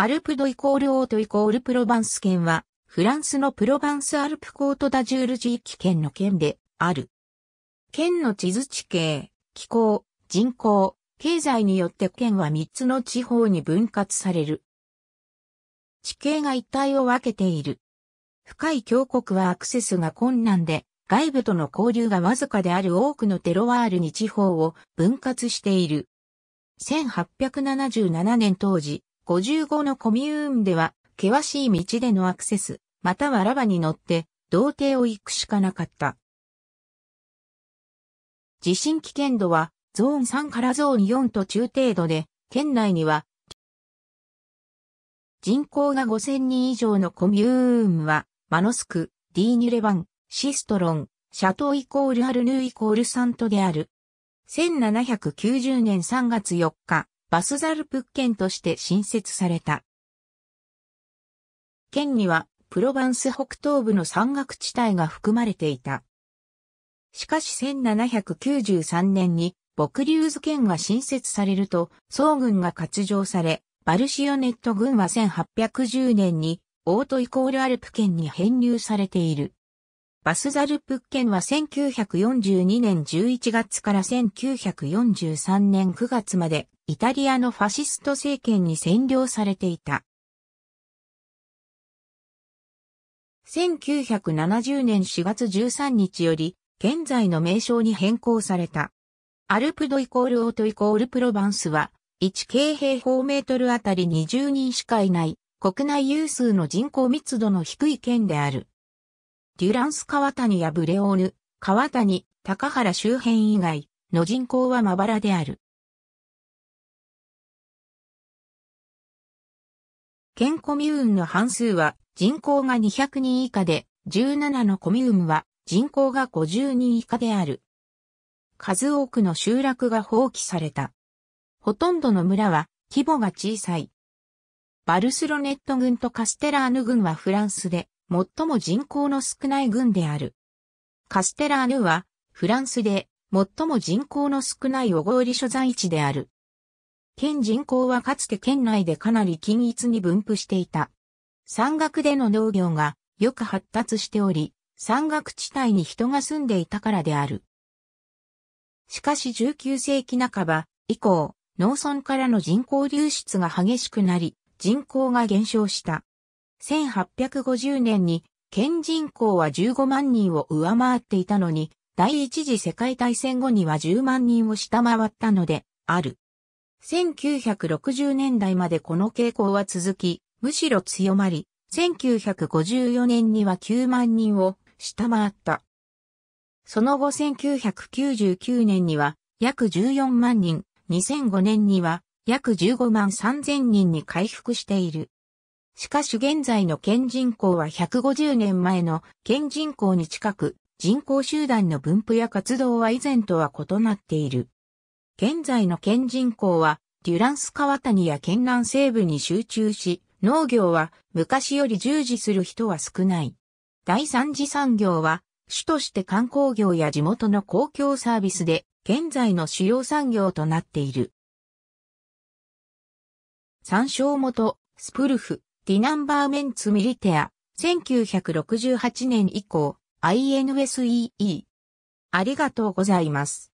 アルプドイコールオートイコールプロバンス県は、フランスのプロバンスアルプコートダジュール地域県の県である。県の地図地形、気候、人口、経済によって県は3つの地方に分割される。地形が一体を分けている。深い峡谷はアクセスが困難で、外部との交流がわずかである多くのテロワールに地方を分割している。1877年当時、55のコミューンでは、険しい道でのアクセス、またはラバに乗って、童貞を行くしかなかった。地震危険度は、ゾーン3からゾーン4と中程度で、県内には、人口が5000人以上のコミューンは、マノスク、ディーニュレバン、シストロン、シャトーイコールアルヌーイコールサントである。1790年3月4日、バスザルプッケンとして新設された。県にはプロバンス北東部の山岳地帯が含まれていた。しかし1793年に牧竜図県が新設されると、総軍が割譲され、バルシオネット軍は1810年に、オートイコールアルプ県に編入されている。バスザルプッ県は1942年11月から1943年9月までイタリアのファシスト政権に占領されていた。1970年4月13日より、現在の名称に変更された。アルプドイコールオートイコールプロバンスは、1京平方メートルあたり20人しかいない、国内有数の人口密度の低い県である。デュランス川谷やブレオーヌ、川谷、高原周辺以外の人口はまばらである。県コミューンの半数は人口が200人以下で、17のコミューンは人口が50人以下である。数多くの集落が放棄された。ほとんどの村は規模が小さい。バルスロネット軍とカステラーヌ軍はフランスで最も人口の少ない軍である。カステラーヌはフランスで最も人口の少ない小郡所在地である。県人口はかつて県内でかなり均一に分布していた。山岳での農業がよく発達しており、山岳地帯に人が住んでいたからである。しかし19世紀半ば以降、農村からの人口流出が激しくなり、人口が減少した。1850年に県人口は15万人を上回っていたのに、第一次世界大戦後には10万人を下回ったので、ある。1960年代までこの傾向は続き、むしろ強まり、1954年には9万人を下回った。その後1999年には約14万人、2005年には約15万3000人に回復している。しかし現在の県人口は150年前の県人口に近く、人口集団の分布や活動は以前とは異なっている。現在の県人口は、デュランス川谷や県南西部に集中し、農業は昔より従事する人は少ない。第三次産業は、主として観光業や地元の公共サービスで、現在の主要産業となっている。参照元、スプルフ、ディナンバーメンツミリテア、1968年以降、INSEE。ありがとうございます。